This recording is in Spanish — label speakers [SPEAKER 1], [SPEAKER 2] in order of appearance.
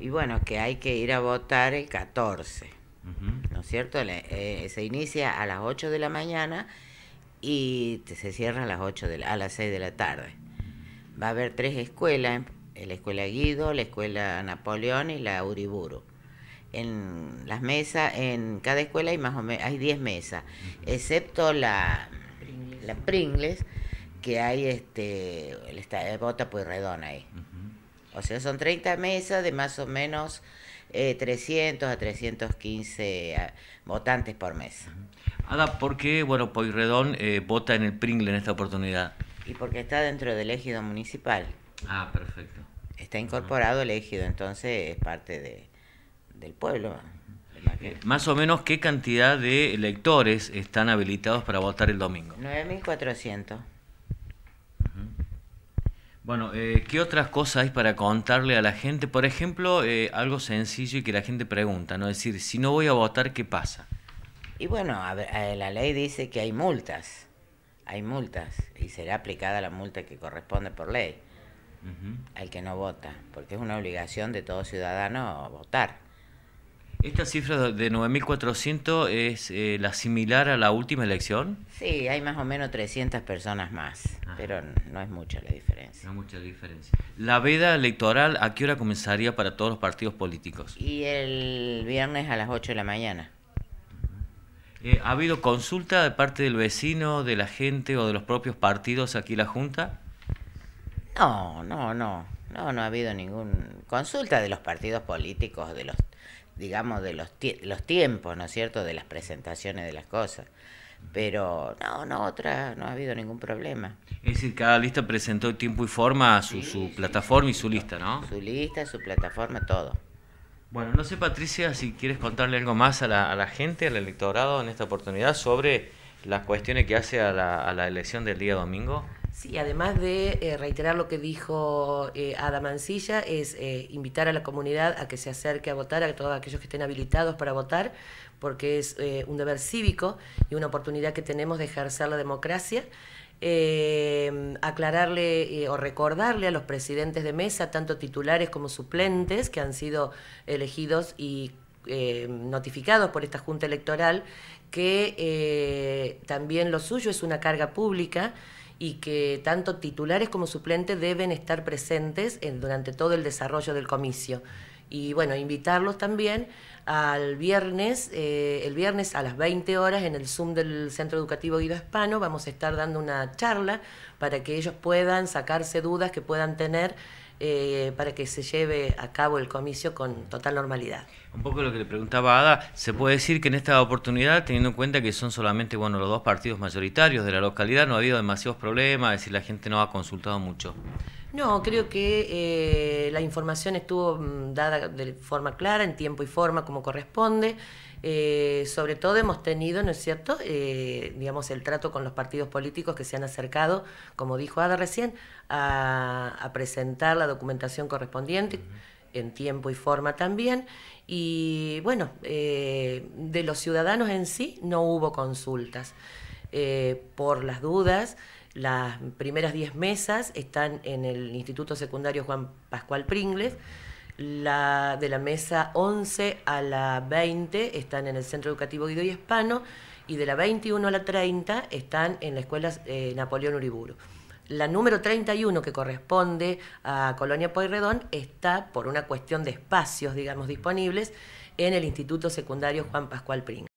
[SPEAKER 1] y bueno, que hay que ir a votar el 14, ¿no es cierto? Eh, se inicia a las 8 de la mañana y se cierra a las, 8 de a las 6 de la tarde. Va a haber tres escuelas, eh, la escuela Guido, la escuela Napoleón y la Uriburu. En las mesas, en cada escuela hay más o menos, hay 10 mesas, excepto la Pringles. que hay este, está, vota ahí. O sea, son 30 mesas de más o menos 300 eh, a 315 eh, votantes por
[SPEAKER 2] mesa. Ada, ¿por qué bueno, Poirredón eh, vota en el Pringle en esta oportunidad? Y
[SPEAKER 1] porque está dentro del ejido municipal.
[SPEAKER 2] Ah, perfecto.
[SPEAKER 1] Está incorporado el ejido, entonces es parte de, del pueblo.
[SPEAKER 2] más o menos, ¿qué cantidad de electores están habilitados para votar el domingo?
[SPEAKER 1] 9.400.
[SPEAKER 2] Bueno, eh, ¿qué otras cosas hay para contarle a la gente? Por ejemplo, eh, algo sencillo y que la gente pregunta, ¿no? Es decir, si no voy a votar, ¿qué pasa?
[SPEAKER 1] Y bueno, eh, la ley dice que hay multas, hay multas, y será aplicada la multa que corresponde por ley al que no vota, porque es una obligación de todo
[SPEAKER 2] ciudadano votar. ¿Esta cifra de 9.400 es eh, la similar a la última elección?
[SPEAKER 1] Sí, hay más o menos 300 personas más,
[SPEAKER 2] pero no es mucha la diferencia. No mucha la diferencia. ¿La veda electoral a qué hora comenzaría para todos los partidos políticos?
[SPEAKER 1] Y el viernes a las 8 de la mañana.
[SPEAKER 2] Eh, ¿Ha habido consulta de parte del vecino, de la gente o de los propios partidos aquí en la Junta?
[SPEAKER 1] No, no, no. No, no ha habido ninguna consulta de los partidos políticos, de los digamos, de los, los tiempos, ¿no es cierto?, de las presentaciones de las cosas. Pero no, no, otra, no ha habido ningún problema.
[SPEAKER 2] Es decir, cada lista presentó tiempo y forma su, su plataforma y su lista, ¿no? Su lista, su plataforma, todo. Bueno, no sé, Patricia, si quieres contarle algo más a la, a la gente, al electorado en esta oportunidad, sobre las cuestiones que hace a la, a la elección del día domingo.
[SPEAKER 3] Sí, además de eh, reiterar lo que dijo eh, Ada Mancilla, es eh, invitar a la comunidad a que se acerque a votar, a todos aquellos que estén habilitados para votar, porque es un deber cívico y una oportunidad que tenemos de ejercer la democracia. aclararle o recordarle a los presidentes de mesa, tanto titulares como suplentes, que han sido elegidos y notificados por esta Junta Electoral, que también lo suyo es una carga pública y que tanto titulares como suplentes deben estar presentes en, durante todo el desarrollo del comicio. Y bueno, invitarlos también al viernes, eh, el viernes a las 20 horas en el Zoom del Centro Educativo Guido Hispano, vamos a estar dando una charla para que ellos puedan sacarse dudas que puedan tener eh, para que se lleve a cabo el comicio con total normalidad.
[SPEAKER 2] Un poco lo que le preguntaba Ada, ¿se puede decir que en esta oportunidad, teniendo en cuenta que son solamente bueno, los dos partidos mayoritarios de la localidad, no ha habido demasiados problemas, es decir, la gente no ha consultado mucho?
[SPEAKER 3] No, creo que eh, la información estuvo mm, dada de forma clara, en tiempo y forma, como corresponde. Eh, sobre todo hemos tenido, ¿no es cierto?, eh, digamos, el trato con los partidos políticos que se han acercado, como dijo Ada recién, a, presentar la documentación correspondiente en tiempo y forma también. Y bueno, eh, de los ciudadanos en sí no hubo consultas. Eh, por las dudas, las primeras 10 mesas están en el Instituto Secundario Juan Pascual Pringles. La, de la mesa 11 a la 20 están en el Centro Educativo Guido y Hispano y de la 21 a la 30 están en la Escuela eh, Napoleón Uriburu. La número 31, que corresponde a Colonia Pueyrredón, está por una cuestión de espacios, digamos, disponibles en el Instituto Secundario Juan Pascual Prín.